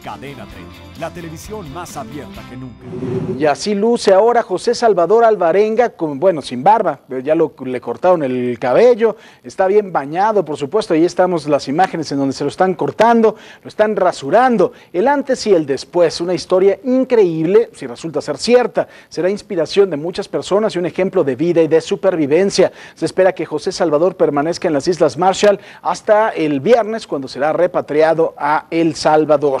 Cadena 30, la televisión más abierta que nunca. Y así luce ahora José Salvador Alvarenga, bueno, sin barba, ya le cortaron el cabello, está bien bañado, por supuesto, ahí estamos las imágenes en donde se lo están cortando, lo están rasurando, el antes y el después, una historia increíble, si resulta ser cierta, será inspiración de muchas personas y un ejemplo de vida y de supervivencia. Se espera que José Salvador permanezca en las Islas Marshall hasta el viernes cuando será repatriado a El Salvador.